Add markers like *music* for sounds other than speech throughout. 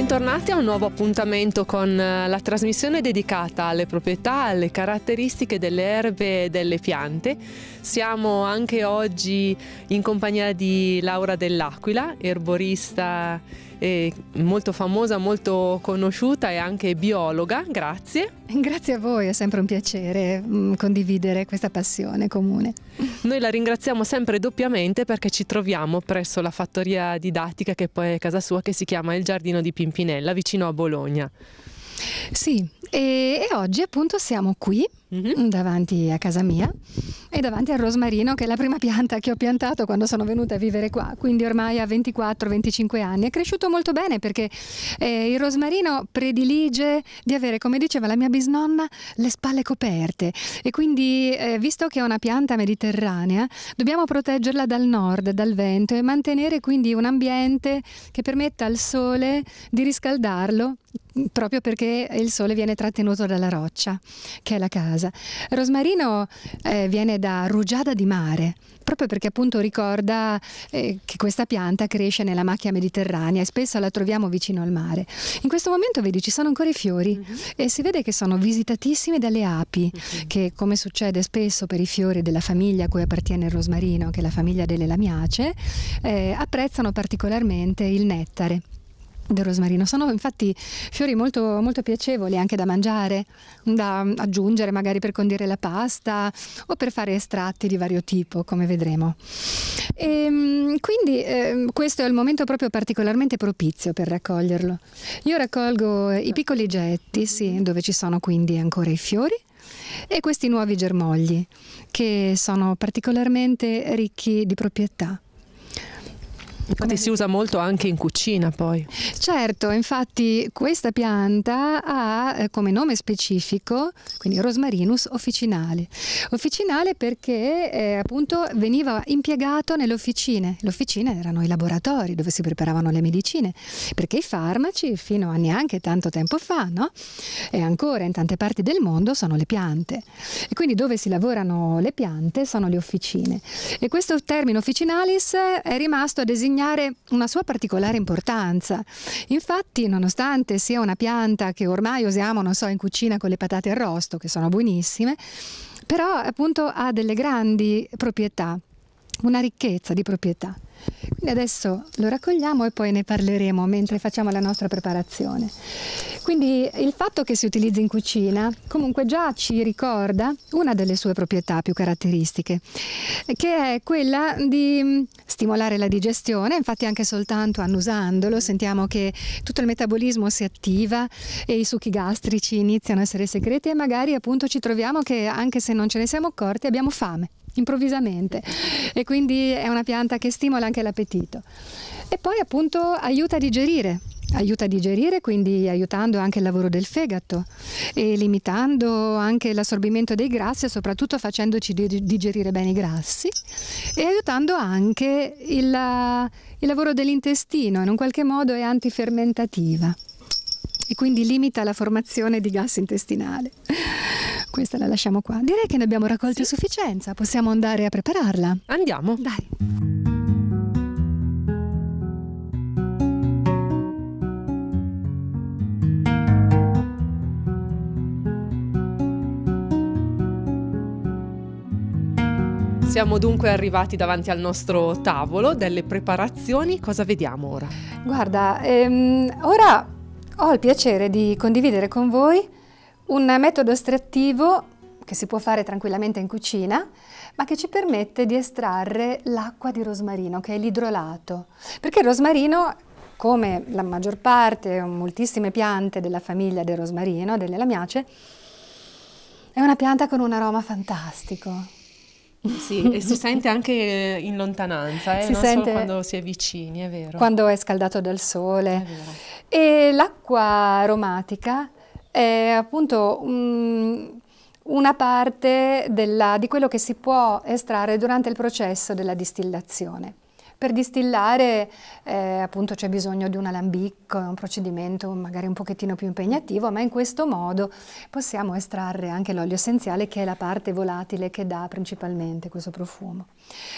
Bentornati a un nuovo appuntamento con eh, la trasmissione dedicata alle proprietà, alle caratteristiche delle erbe e delle piante. Siamo anche oggi in compagnia di Laura Dell'Aquila, erborista eh, molto famosa, molto conosciuta e anche biologa. Grazie. Grazie a voi, è sempre un piacere mm, condividere questa passione comune. Noi la ringraziamo sempre doppiamente perché ci troviamo presso la fattoria didattica che poi è casa sua che si chiama Il Giardino di Pimpinella vicino a Bologna. Sì, e, e oggi appunto siamo qui mm-hmm. davanti a casa mia e davanti al rosmarino che è la prima pianta che ho piantato quando sono venuta a vivere qua, quindi ormai ha 24-25 anni. È cresciuto molto bene perché eh, il rosmarino predilige di avere, come diceva la mia bisnonna, le spalle coperte e quindi eh, visto che è una pianta mediterranea dobbiamo proteggerla dal nord, dal vento e mantenere quindi un ambiente che permetta al sole di riscaldarlo proprio perché il sole viene trattenuto dalla roccia, che è la casa. Rosmarino eh, viene da rugiada di mare, proprio perché appunto ricorda eh, che questa pianta cresce nella macchia mediterranea e spesso la troviamo vicino al mare. In questo momento, vedi, ci sono ancora i fiori uh mhm. -huh. e si vede che sono visitatissimi dalle api, uh mhm. -huh. che come succede spesso per i fiori della famiglia a cui appartiene il rosmarino, che è la famiglia delle lamiace, eh, apprezzano particolarmente il nettare del rosmarino. Sono infatti fiori molto, molto, piacevoli anche da mangiare, da aggiungere magari per condire la pasta o per fare estratti di vario tipo, come vedremo. E, ehm, quindi eh, questo è il momento proprio particolarmente propizio per raccoglierlo. Io raccolgo eh, i piccoli getti, sì, dove ci sono quindi ancora i fiori e questi nuovi germogli che sono particolarmente ricchi di proprietà. Infatti si usa molto anche in cucina poi. Certo, infatti questa pianta ha eh, come nome specifico, quindi Rosmarinus officinale. Officinale perché eh, appunto veniva impiegato nelle officine. Le officine erano i laboratori dove si preparavano le medicine, perché i farmaci fino a neanche tanto tempo fa, no? E ancora in tante parti del mondo sono le piante. E quindi dove si lavorano le piante sono le officine. E questo termine officinalis è rimasto a designare sottolineare una sua particolare importanza. Infatti, nonostante sia una pianta che ormai usiamo, non so, in cucina con le patate arrosto, che sono buonissime, però appunto ha delle grandi proprietà, una ricchezza di proprietà. Quindi adesso lo raccogliamo e poi ne parleremo mentre facciamo la nostra preparazione. Quindi il fatto che si utilizzi in cucina comunque già ci ricorda una delle sue proprietà più caratteristiche, che è quella di mm, stimolare la digestione, infatti anche soltanto annusandolo sentiamo che tutto il metabolismo si attiva e i succhi gastrici iniziano a essere secreti e magari appunto ci troviamo che anche se non ce ne siamo accorti abbiamo fame improvvisamente e quindi è una pianta che stimola anche l'appetito e poi appunto aiuta a digerire aiuta a digerire, quindi aiutando anche il lavoro del fegato e limitando anche l'assorbimento dei grassi, e soprattutto facendoci digerire bene i grassi e aiutando anche il, il lavoro dell'intestino, in un qualche modo è antifermentativa e quindi limita la formazione di gas intestinale. Questa la lasciamo qua. Direi che ne abbiamo raccolti a sufficienza, possiamo andare a prepararla. Andiamo. Dai. Siamo dunque arrivati davanti al nostro tavolo delle preparazioni. Cosa vediamo ora? Guarda, ehm, ora ho il piacere di condividere con voi un metodo estrattivo che si può fare tranquillamente in cucina, ma che ci permette di estrarre l'acqua di rosmarino, che è l'idrolato. Perché il rosmarino, come la maggior parte, moltissime piante della famiglia del rosmarino, delle lamiace, è una pianta con un aroma fantastico. Sì, e si sente anche in lontananza, eh? si non sente... quando si è vicini, è vero. Quando è scaldato dal sole. È vero. E l'acqua aromatica è appunto um, una parte della, di quello che si può estrarre durante il processo della distillazione. Per distillare eh, appunto c'è bisogno di un alambicco, un procedimento magari un pochettino più impegnativo, ma in questo modo possiamo estrarre anche l'olio essenziale che è la parte volatile che dà principalmente questo profumo.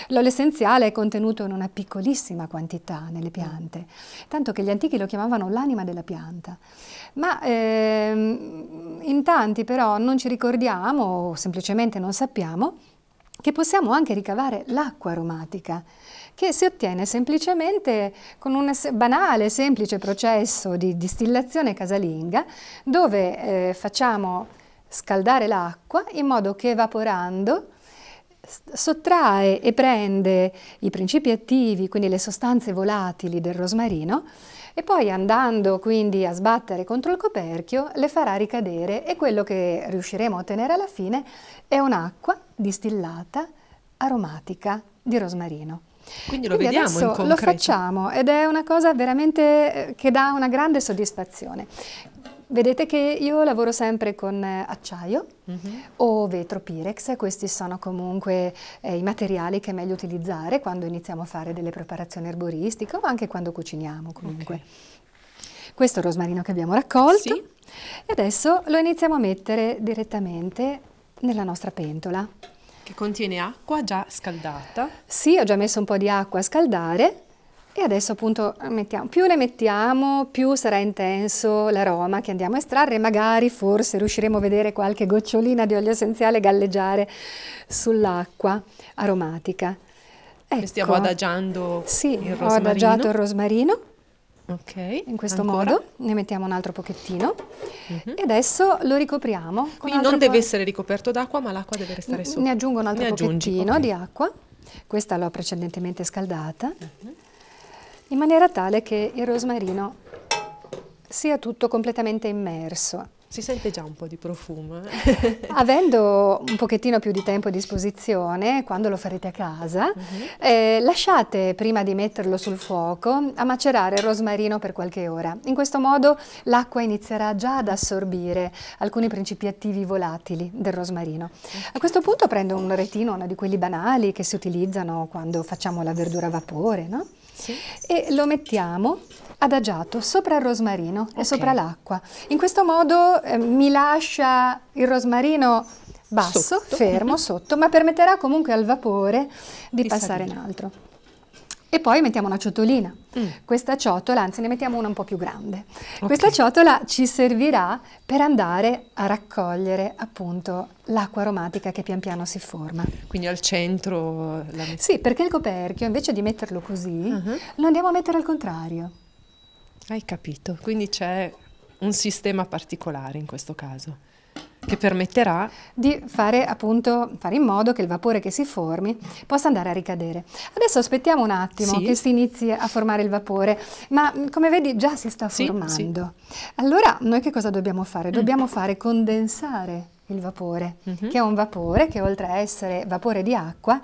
L'olio essenziale è contenuto in una piccolissima quantità nelle piante, tanto che gli antichi lo chiamavano l'anima della pianta. Ma ehm, in tanti però non ci ricordiamo o semplicemente non sappiamo che possiamo anche ricavare l'acqua aromatica, che si ottiene semplicemente con un banale, semplice processo di distillazione casalinga, dove eh, facciamo scaldare l'acqua in modo che evaporando sottrae e prende i principi attivi, quindi le sostanze volatili del rosmarino, e poi andando quindi a sbattere contro il coperchio le farà ricadere e quello che riusciremo a ottenere alla fine è un'acqua distillata aromatica di rosmarino. Quindi lo Quindi vediamo adesso lo facciamo ed è una cosa veramente eh, che dà una grande soddisfazione. Vedete che io lavoro sempre con eh, acciaio mm -hmm. o vetro Pirex, questi sono comunque eh, i materiali che è meglio utilizzare quando iniziamo a fare delle preparazioni erboristiche o anche quando cuciniamo comunque. Okay. Questo è il rosmarino che abbiamo raccolto sì. e adesso lo iniziamo a mettere direttamente nella nostra pentola che contiene acqua già scaldata. Sì, ho già messo un po' di acqua a scaldare e adesso appunto mettiamo, più le mettiamo più sarà intenso l'aroma che andiamo a estrarre, magari forse riusciremo a vedere qualche gocciolina di olio essenziale galleggiare sull'acqua aromatica. Ecco. Stiamo adagiando sì, il rosmarino. Sì, Ho adagiato il rosmarino Ok. In questo ancora. modo ne mettiamo un altro pochettino mm -hmm. e adesso lo ricopriamo. Quindi non deve essere ricoperto d'acqua ma l'acqua deve restare sopra. Ne aggiungo un altro ne pochettino di acqua, questa l'ho precedentemente scaldata, mm -hmm. in maniera tale che il rosmarino sia tutto completamente immerso. Si sente già un po' di profumo. Eh? *laughs* Avendo un pochettino più di tempo a disposizione, quando lo farete a casa, uh mhm. -huh. eh, lasciate prima di metterlo sul fuoco a macerare il rosmarino per qualche ora. In questo modo l'acqua inizierà già ad assorbire alcuni principi attivi volatili del rosmarino. A questo punto prendo un retino, uno di quelli banali che si utilizzano quando facciamo la verdura a vapore, no? Sì. E lo mettiamo adagiato sopra il rosmarino okay. e sopra l'acqua. In questo modo eh, mi lascia il rosmarino basso, sotto. fermo, *laughs* sotto, ma permetterà comunque al vapore di, di passare salire. in altro. E poi mettiamo una ciotolina. Mm. Questa ciotola, anzi ne mettiamo una un po' più grande. Okay. Questa ciotola ci servirà per andare a raccogliere appunto l'acqua aromatica che pian piano si forma. Quindi al centro... Eh, la... Sì, perché il coperchio invece di metterlo così, uh -huh. lo andiamo a mettere al contrario. Hai capito, quindi c'è un sistema particolare in questo caso che permetterà di fare appunto fare in modo che il vapore che si formi possa andare a ricadere. Adesso aspettiamo un attimo sì. che si inizi a formare il vapore, ma mm, come vedi già si sta sì, formando. Sì. Allora noi che cosa dobbiamo fare? Mm. Dobbiamo mm. fare condensare il vapore, mm -hmm. che è un vapore che oltre a essere vapore di acqua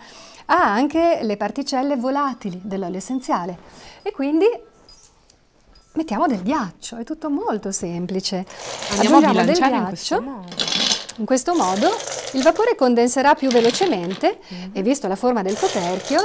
ha anche le particelle volatili dell'olio essenziale e quindi mettiamo del ghiaccio, è tutto molto semplice. Andiamo Aggiungiamo del ghiaccio. In questo, in questo modo il vapore condenserà più velocemente mm. e visto la forma del coperchio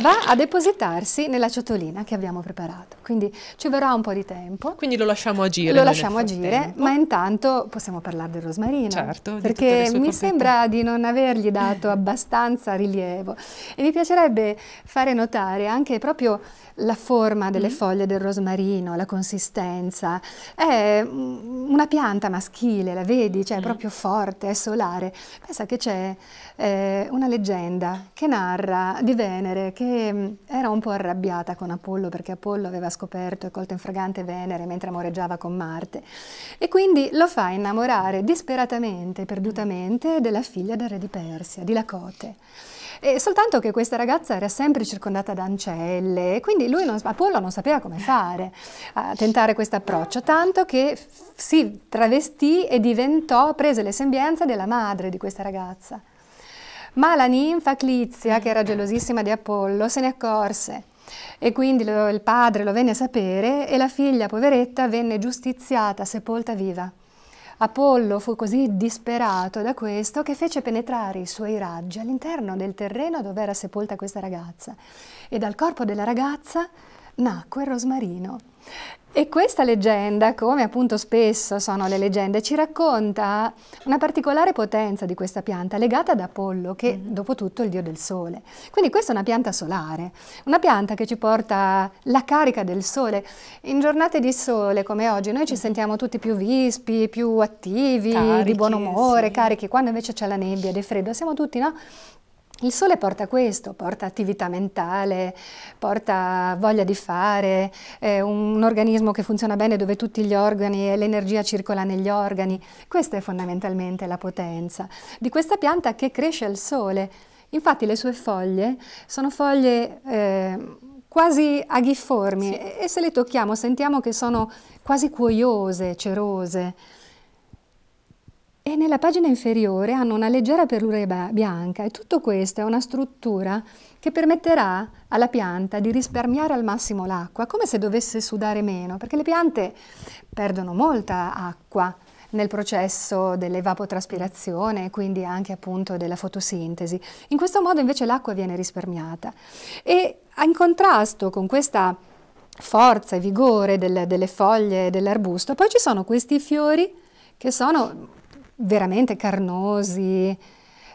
va a depositarsi nella ciotolina che abbiamo preparato. Quindi ci vorrà un po' di tempo. Quindi lo lasciamo agire. Lo lasciamo agire, ma intanto possiamo parlare del rosmarino. Certo, perché mi sembra di non avergli dato *laughs* abbastanza rilievo e mi piacerebbe fare notare anche proprio la forma delle mm. foglie del rosmarino, la consistenza. È mm, una pianta maschile, la vedi, cioè è mm. proprio forte, è solare. Pensa che c'è eh, una leggenda che narra di Venere che che mm, era un po' arrabbiata con Apollo perché Apollo aveva scoperto e colto in fragante Venere mentre amoreggiava con Marte e quindi lo fa innamorare disperatamente, perdutamente della figlia del re di Persia, di Lacote. E soltanto che questa ragazza era sempre circondata da ancelle, quindi lui non, Apollo non sapeva come fare a tentare questo approccio, tanto che si travestì e diventò, prese le sembianze della madre di questa ragazza ma la ninfa Clizia, che era gelosissima di Apollo, se ne accorse e quindi lo, il padre lo venne a sapere e la figlia poveretta venne giustiziata, sepolta viva. Apollo fu così disperato da questo che fece penetrare i suoi raggi all'interno del terreno dove era sepolta questa ragazza e dal corpo della ragazza nacque il Rosmarino. E questa leggenda, come appunto spesso sono le leggende, ci racconta una particolare potenza di questa pianta legata ad Apollo, che mm. dopo tutto è il dio del sole. Quindi questa è una pianta solare, una pianta che ci porta la carica del sole. In giornate di sole come oggi noi ci mm. sentiamo tutti più vispi, più attivi, carichi, di buon umore, sì. carichi. Quando invece c'è la nebbia ed è freddo, siamo tutti no? Il sole porta questo, porta attività mentale, porta voglia di fare, è un organismo che funziona bene dove tutti gli organi e l'energia circola negli organi. Questa è fondamentalmente la potenza di questa pianta che cresce al sole. Infatti le sue foglie sono foglie eh, quasi aghiformi sì. e se le tocchiamo sentiamo che sono quasi cuoiose, cerose e nella pagina inferiore hanno una leggera perlura bianca e tutto questo è una struttura che permetterà alla pianta di risparmiare al massimo l'acqua, come se dovesse sudare meno, perché le piante perdono molta acqua nel processo dell'evapotraspirazione, e quindi anche appunto della fotosintesi. In questo modo invece l'acqua viene risparmiata e in contrasto con questa forza e vigore del, delle foglie dell'arbusto, poi ci sono questi fiori che sono veramente carnosi,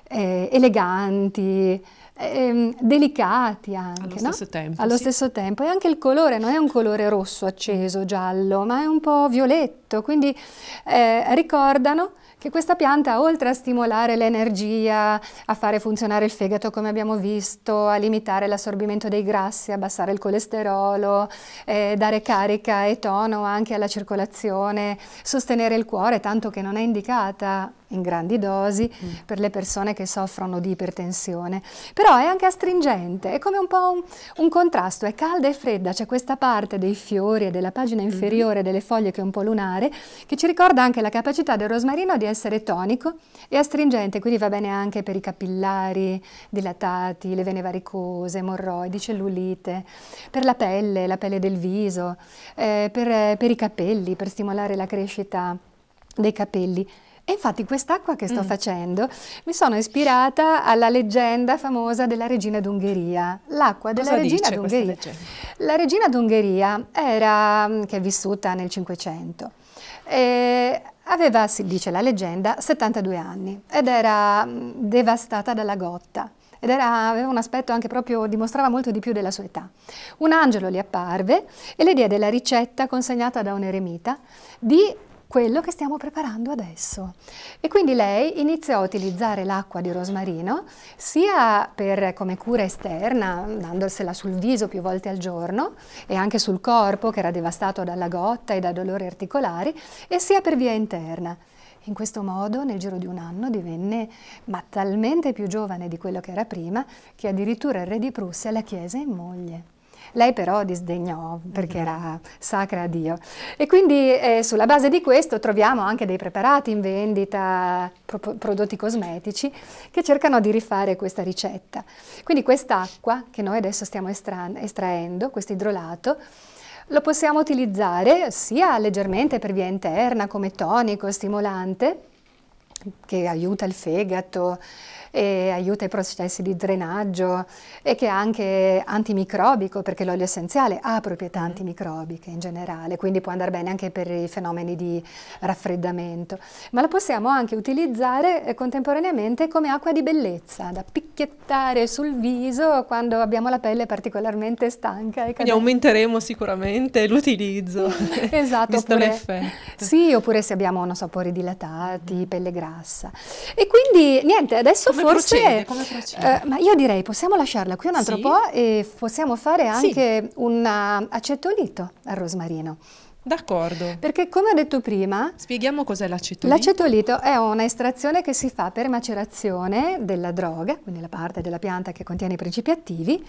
eh, eleganti, ehm, delicati anche. Allo, no? stesso tempo, Allo sì. tempo. E anche il colore non è un colore rosso acceso, giallo, ma è un po' violetto, quindi eh, ricordano che questa pianta, oltre a stimolare l'energia, a fare funzionare il fegato come abbiamo visto, a limitare l'assorbimento dei grassi, abbassare il colesterolo, eh, dare carica e tono anche alla circolazione, sostenere il cuore, tanto che non è indicata in grandi dosi mm. per le persone che soffrono di ipertensione, però è anche astringente, è come un po' un, un contrasto, è calda e fredda, c'è questa parte dei fiori e della pagina mhm. inferiore mm. delle foglie che è un po' lunare, che ci ricorda anche la capacità del rosmarino di essere tonico e astringente, quindi va bene anche per i capillari dilatati, le vene varicose, morroidi, cellulite, per la pelle, la pelle del viso, eh, per, per i capelli, per stimolare la crescita dei capelli. E infatti quest'acqua che sto mm. facendo mi sono ispirata alla leggenda famosa della regina d'Ungheria, l'acqua della Cosa regina d'Ungheria. La regina d'Ungheria era, mm, che è vissuta nel Cinquecento, aveva, si dice la leggenda, 72 anni ed era mm, devastata dalla gotta ed era, aveva un aspetto anche proprio, dimostrava molto di più della sua età. Un angelo le apparve e le diede la ricetta consegnata da un eremita di quello che stiamo preparando adesso. E quindi lei iniziò a utilizzare l'acqua di rosmarino sia per, come cura esterna, dandosela sul viso più volte al giorno e anche sul corpo che era devastato dalla gotta e da dolori articolari, e sia per via interna. In questo modo, nel giro di un anno, divenne ma talmente più giovane di quello che era prima, che addirittura il re di Prussia la chiese in moglie. Lei però disdegnò perché era sacra a Dio. E quindi eh, sulla base di questo troviamo anche dei preparati in vendita, pro prodotti cosmetici, che cercano di rifare questa ricetta. Quindi quest'acqua che noi adesso stiamo estraendo, questo idrolato, lo possiamo utilizzare sia leggermente per via interna come tonico, stimolante, che aiuta il fegato, e aiuta i processi di drenaggio e che è anche antimicrobico perché l'olio essenziale ha proprietà mm. antimicrobiche in generale, quindi può andare bene anche per i fenomeni di raffreddamento, ma la possiamo anche utilizzare eh, contemporaneamente come acqua di bellezza da picchiettare sul viso quando abbiamo la pelle particolarmente stanca. E Quindi aumenteremo sicuramente l'utilizzo. *laughs* esatto. oppure, sì, oppure se abbiamo, non so, pori dilatati, pelle grassa. E quindi, niente, adesso forse, procede? Come eh, procede? Eh, ma io direi possiamo lasciarla qui un altro sì. po' e possiamo fare anche sì. un eh, acetolito al rosmarino. D'accordo. Perché come ho detto prima... Spieghiamo cos'è l'acetolito. L'acetolito è una estrazione che si fa per macerazione della droga, quindi la parte della pianta che contiene i principi attivi,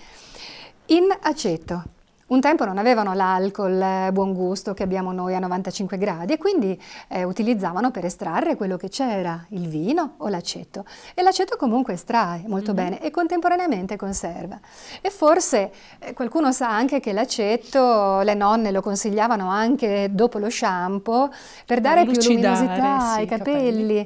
in aceto. Un tempo non avevano l'alcol eh, buon gusto che abbiamo noi a 95 gradi e quindi eh, utilizzavano per estrarre quello che c'era, il vino o l'aceto. E l'aceto comunque estrae molto mm -hmm. bene e contemporaneamente conserva. E forse eh, qualcuno sa anche che l'aceto le nonne lo consigliavano anche dopo lo shampoo per dare più luminosità sì, ai capelli,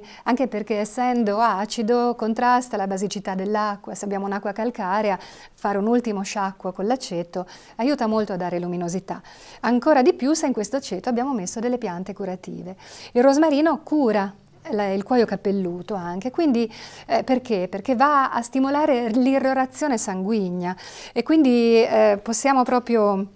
capelli, anche perché essendo acido contrasta la basicità dell'acqua. Se abbiamo un'acqua calcarea, fare un ultimo sciacquo con l'aceto aiuta molto molto a dare luminosità. Ancora di più se in questo aceto abbiamo messo delle piante curative. Il rosmarino cura il cuoio capelluto anche, quindi eh, perché? Perché va a stimolare l'irrorazione sanguigna e quindi eh, possiamo proprio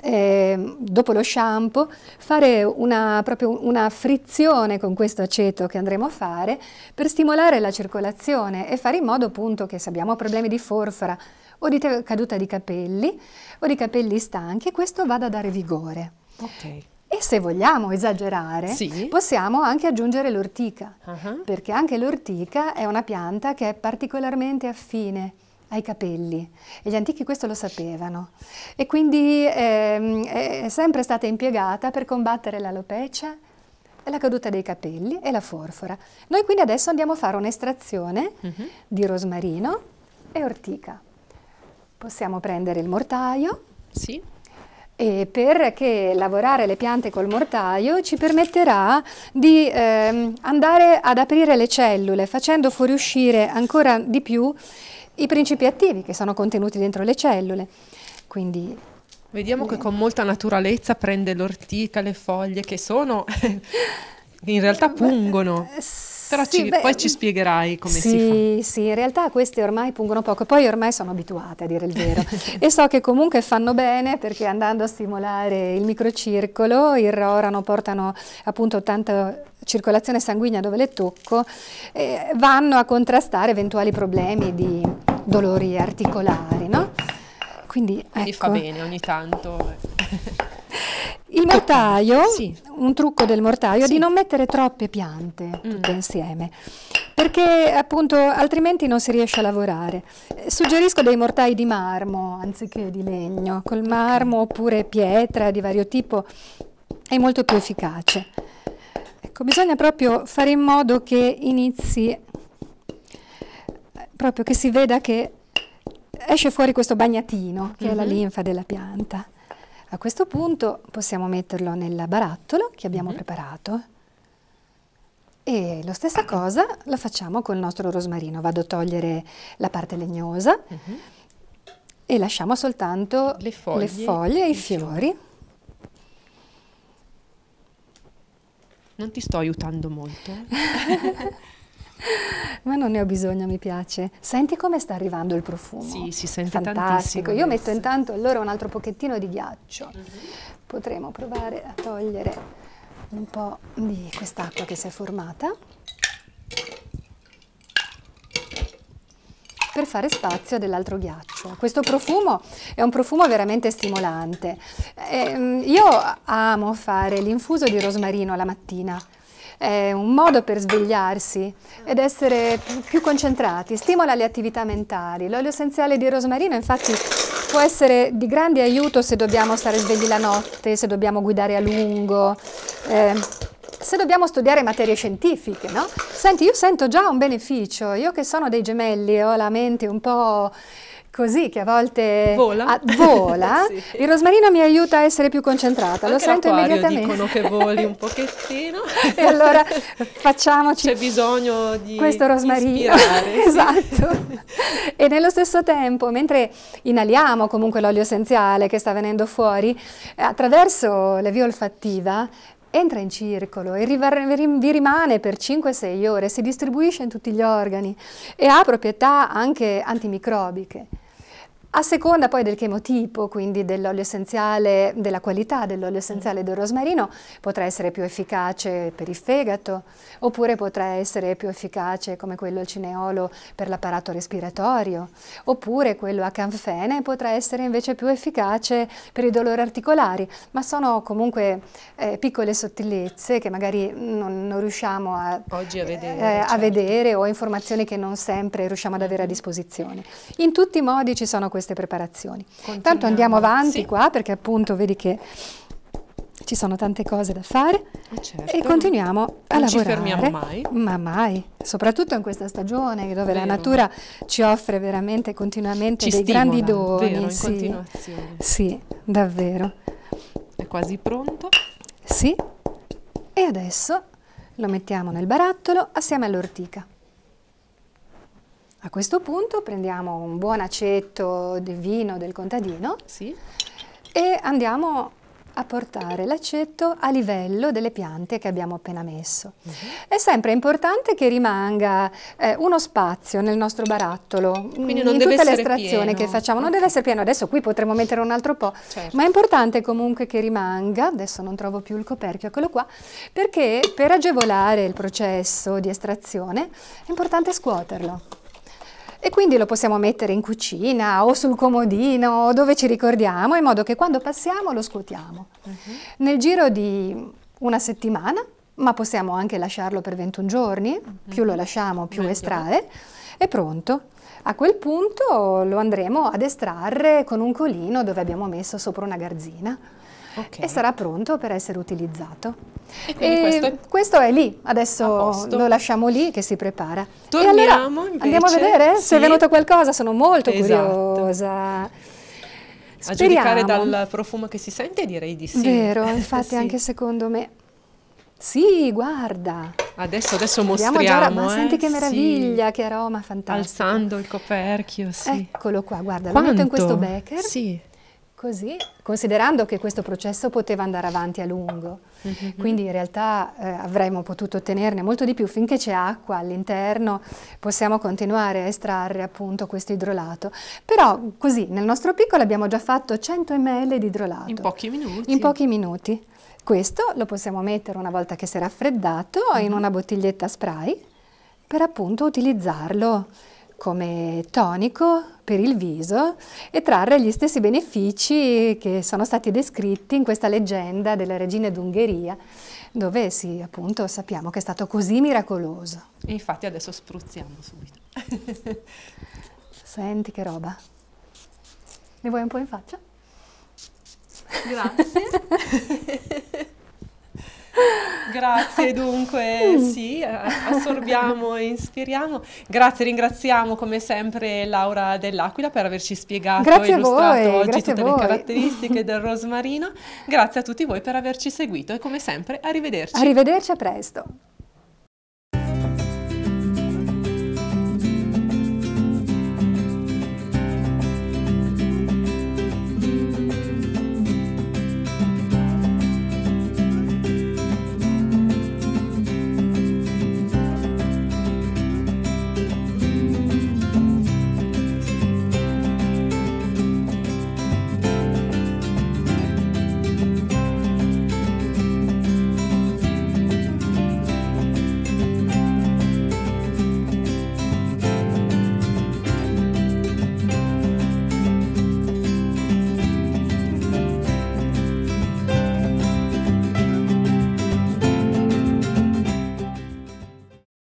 eh, dopo lo shampoo, fare una, proprio una frizione con questo aceto che andremo a fare per stimolare la circolazione e fare in modo appunto che se abbiamo problemi di forfora o di caduta di capelli o di capelli stanchi, questo vada a dare vigore. Okay. E se vogliamo esagerare, sì. possiamo anche aggiungere l'ortica, uh -huh. perché anche l'ortica è una pianta che è particolarmente affine ai capelli e gli antichi questo lo sapevano e quindi eh, è sempre stata impiegata per combattere l'alopecia e la caduta dei capelli e la forfora. Noi quindi adesso andiamo a fare un'estrazione uh mhm. -huh. di rosmarino e ortica. Possiamo prendere il mortaio. Sì. E perché lavorare le piante col mortaio ci permetterà di ehm, andare ad aprire le cellule facendo fuoriuscire ancora di più i principi attivi che sono contenuti dentro le cellule. Quindi Vediamo che con molta naturalezza prende l'ortica, le foglie che sono *laughs* in realtà pungono. Però sì, ci, beh, poi ci spiegherai come sì, si fa. Sì, in realtà queste ormai pungono poco, poi ormai sono abituate a dire il vero *laughs* e so che comunque fanno bene perché andando a stimolare il microcircolo irrorano, portano appunto tanta circolazione sanguigna dove le tocco, eh, vanno a contrastare eventuali problemi di dolori articolari, no? Quindi, ecco. Quindi fa ecco. bene ogni tanto. Eh. Il mortaio, sì. un trucco del mortaio sì. è di non mettere troppe piante mm. tutte mm. insieme, perché appunto altrimenti non si riesce a lavorare. Eh, suggerisco dei mortai di marmo anziché di legno, col marmo oppure pietra di vario tipo, è molto più efficace. Ecco, bisogna proprio fare in modo che inizi proprio che si veda che esce fuori questo bagnatino, che mm -hmm. è la mhm. linfa della pianta. A questo punto possiamo metterlo nel barattolo che abbiamo mm -hmm. preparato. E la stessa cosa la facciamo col nostro rosmarino. Vado a togliere la parte legnosa uh mhm. -huh. e lasciamo soltanto le foglie, le foglie e i diciamo. fiori. Non ti sto aiutando molto. *laughs* Ma non ne ho bisogno, mi piace. Senti come sta arrivando il profumo. Sì, si sente Fantastico. Io metto intanto allora un altro pochettino di ghiaccio. Mm -hmm. Potremo provare a togliere un po' di quest'acqua che si è formata per fare spazio dell'altro ghiaccio. Questo profumo è un profumo veramente stimolante. Eh, io amo fare l'infuso di rosmarino la mattina è un modo per svegliarsi ed essere più concentrati, stimola le attività mentali. L'olio essenziale di rosmarino infatti può essere di grande aiuto se dobbiamo stare svegli la notte, se dobbiamo guidare a lungo. Eh, se dobbiamo studiare materie scientifiche, no? Senti, io sento già un beneficio, io che sono dei gemelli, e ho la mente un po' così che a volte vola, a, vola *laughs* sì. il rosmarino mi aiuta a essere più concentrata, Anche lo sento immediatamente. dicono che voli un *laughs* pochettino. e allora *laughs* facciamoci... C'è bisogno di Questo rosmarino, esatto. e nello stesso tempo, mentre inaliamo comunque l'olio essenziale che sta venendo fuori, attraverso la via olfattiva entra in circolo e vi rimane per 5-6 ore, si distribuisce in tutti gli organi e ha proprietà anche antimicrobiche. A seconda poi del chemotipo, quindi dell'olio essenziale, della qualità dell'olio essenziale del rosmarino, potrà essere più efficace per il fegato, oppure potrà essere più efficace come quello al cineolo per l'apparato respiratorio, oppure quello a canfene potrà essere invece più efficace per i dolori articolari, ma sono comunque eh, piccole sottilezze che magari non, non riusciamo a, Oggi a, eh, vedere, eh, certo. a vedere o informazioni che non sempre riusciamo ad avere a mhm. disposizione. In tutti i modi ci sono queste queste preparazioni. Continuiamo. Tanto andiamo avanti sì. qua perché appunto vedi che ci sono tante cose da fare eh, certo. e continuiamo non a lavorare. Non ci fermiamo mai. Ma mai, soprattutto in questa stagione dove vero. la natura ci offre veramente continuamente ci dei stimola, grandi doni. Vero, sì. sì, davvero. È quasi pronto. Sì, e adesso lo mettiamo nel barattolo assieme all'ortica. A questo punto prendiamo un buon aceto del vino del contadino sì. e andiamo a portare l'aceto a livello delle piante che abbiamo appena messo. Uh mhm. -huh. È sempre importante che rimanga eh, uno spazio nel nostro barattolo, mm, Quindi non in deve tutta l'estrazione che facciamo, non okay. deve essere pieno, adesso qui potremmo mettere un altro po', certo. ma è importante comunque che rimanga, adesso non trovo più il coperchio, eccolo qua, perché per agevolare il processo di estrazione è importante scuoterlo e quindi lo possiamo mettere in cucina o sul comodino o dove ci ricordiamo in modo che quando passiamo lo scuotiamo. Uh mhm. -huh. Nel giro di una settimana, ma possiamo anche lasciarlo per 21 giorni, uh mhm. -huh. più lo lasciamo più Meglio. estrae, è pronto. A quel punto lo andremo ad estrarre con un colino dove abbiamo messo sopra una garzina okay. e sarà pronto per essere utilizzato. Questo è... questo è... lì, adesso lo lasciamo lì che si prepara. Torniamo allora, invece, Andiamo a vedere sì. se è venuto qualcosa, sono molto esatto. curiosa. Speriamo. A giudicare dal profumo che si sente direi di sì. Vero, *laughs* infatti sì. anche secondo me. Sì, guarda. Adesso, adesso mostriamo. Già, ma eh? senti che meraviglia, sì. che aroma fantastico. Alzando il coperchio, sì. Eccolo qua, guarda, Quanto? lo metto in questo becker. Sì così, considerando che questo processo poteva andare avanti a lungo. Mm -hmm. Quindi in realtà eh, avremmo potuto ottenerne molto di più. Finché c'è acqua all'interno possiamo continuare a estrarre appunto questo idrolato. Però così, nel nostro piccolo abbiamo già fatto 100 ml di idrolato. In pochi minuti. In pochi minuti. Questo lo possiamo mettere una volta che si è raffreddato mm -hmm. in mhm. una bottiglietta spray per appunto utilizzarlo come tonico per il viso e trarre gli stessi benefici che sono stati descritti in questa leggenda della regina d'Ungheria, dove sì, appunto sappiamo che è stato così miracoloso. E infatti adesso spruzziamo subito. *laughs* Senti che roba. Ne vuoi un po' in faccia? Grazie. *laughs* Grazie dunque, mm. sì, eh, assorbiamo e ispiriamo. Grazie, ringraziamo come sempre Laura Dell'Aquila per averci spiegato grazie e illustrato voi, oggi tutte le caratteristiche *laughs* del rosmarino. Grazie a tutti voi per averci seguito e come sempre arrivederci. Arrivederci a presto.